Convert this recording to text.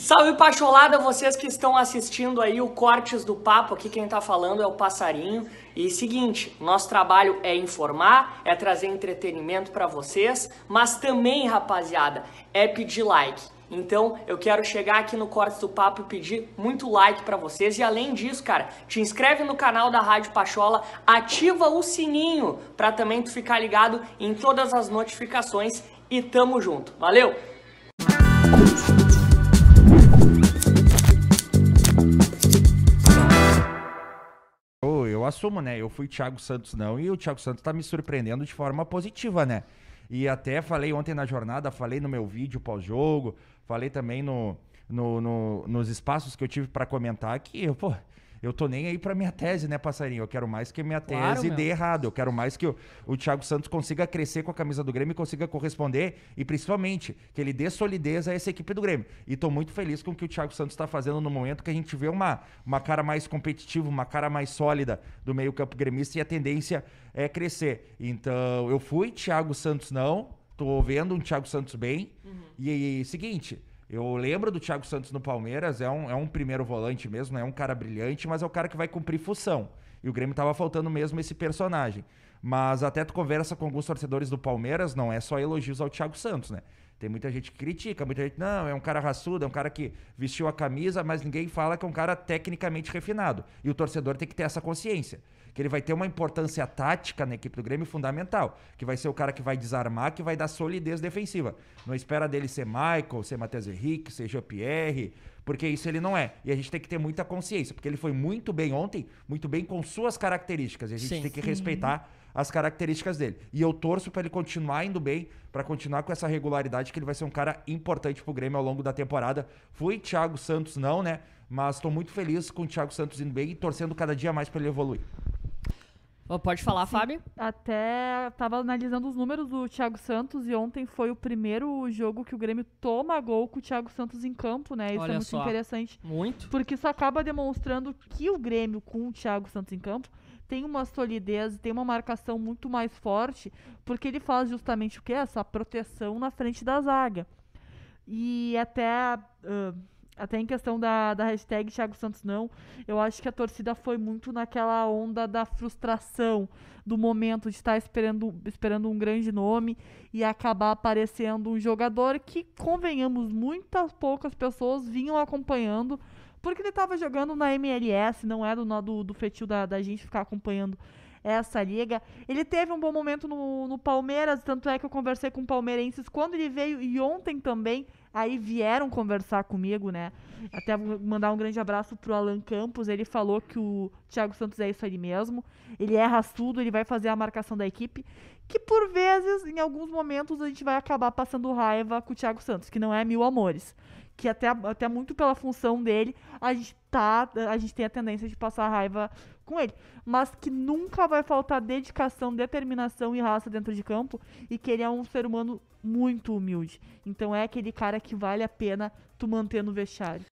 Salve Pacholada, vocês que estão assistindo aí o Cortes do Papo, aqui quem tá falando é o Passarinho. E seguinte, nosso trabalho é informar, é trazer entretenimento para vocês, mas também, rapaziada, é pedir like. Então, eu quero chegar aqui no Cortes do Papo e pedir muito like para vocês. E além disso, cara, te inscreve no canal da Rádio Pachola, ativa o sininho para também tu ficar ligado em todas as notificações e tamo junto. Valeu! assumo, né? Eu fui Thiago Santos não e o Thiago Santos tá me surpreendendo de forma positiva, né? E até falei ontem na jornada, falei no meu vídeo pós-jogo, falei também no, no, no, nos espaços que eu tive para comentar que, pô, eu tô nem aí pra minha tese, né, passarinho? Eu quero mais que minha tese dê errado. Eu quero mais que o, o Thiago Santos consiga crescer com a camisa do Grêmio e consiga corresponder. E principalmente, que ele dê solidez a essa equipe do Grêmio. E tô muito feliz com o que o Thiago Santos tá fazendo no momento que a gente vê uma, uma cara mais competitiva, uma cara mais sólida do meio-campo gremista e a tendência é crescer. Então, eu fui, Thiago Santos não. Tô vendo um Thiago Santos bem. Uhum. E, e seguinte, eu lembro do Thiago Santos no Palmeiras, é um, é um primeiro volante mesmo, é um cara brilhante, mas é o cara que vai cumprir função. E o Grêmio tava faltando mesmo esse personagem. Mas até tu conversa com alguns torcedores do Palmeiras, não é só elogios ao Thiago Santos, né? Tem muita gente que critica, muita gente, não, é um cara raçudo, é um cara que vestiu a camisa, mas ninguém fala que é um cara tecnicamente refinado. E o torcedor tem que ter essa consciência. Que ele vai ter uma importância tática na equipe do Grêmio fundamental. Que vai ser o cara que vai desarmar, que vai dar solidez defensiva. Não espera dele ser Michael, ser Matheus Henrique, ser Jean-Pierre, porque isso ele não é. E a gente tem que ter muita consciência, porque ele foi muito bem ontem, muito bem com suas características. E a gente Sim. tem que respeitar as características dele. E eu torço para ele continuar indo bem, para continuar com essa regularidade, que ele vai ser um cara importante pro Grêmio ao longo da temporada. Foi Thiago Santos, não, né? Mas estou muito feliz com o Thiago Santos indo bem e torcendo cada dia mais para ele evoluir. pode falar, Sim, Fábio? Até estava analisando os números do Thiago Santos e ontem foi o primeiro jogo que o Grêmio toma gol com o Thiago Santos em campo, né? Isso é Olha é muito só. interessante. Muito. Porque isso acaba demonstrando que o Grêmio com o Thiago Santos em campo tem uma solidez, tem uma marcação muito mais forte, porque ele faz justamente o que? Essa proteção na frente da zaga. E até. Uh, até em questão da, da hashtag Thiago Santos não, eu acho que a torcida foi muito naquela onda da frustração, do momento de estar tá esperando, esperando um grande nome e acabar aparecendo um jogador que, convenhamos, muitas poucas pessoas vinham acompanhando porque ele tava jogando na MLS, não era o do, do fetil da, da gente ficar acompanhando essa liga. Ele teve um bom momento no, no Palmeiras, tanto é que eu conversei com palmeirenses quando ele veio e ontem também. Aí vieram conversar comigo, né? Até mandar um grande abraço pro Alan Campos. Ele falou que o Thiago Santos é isso aí mesmo. Ele é raçudo, ele vai fazer a marcação da equipe. Que por vezes, em alguns momentos, a gente vai acabar passando raiva com o Thiago Santos, que não é mil amores que até, até muito pela função dele, a gente tá, a gente tem a tendência de passar raiva com ele, mas que nunca vai faltar dedicação, determinação e raça dentro de campo e que ele é um ser humano muito humilde. Então é aquele cara que vale a pena tu manter no vestiário.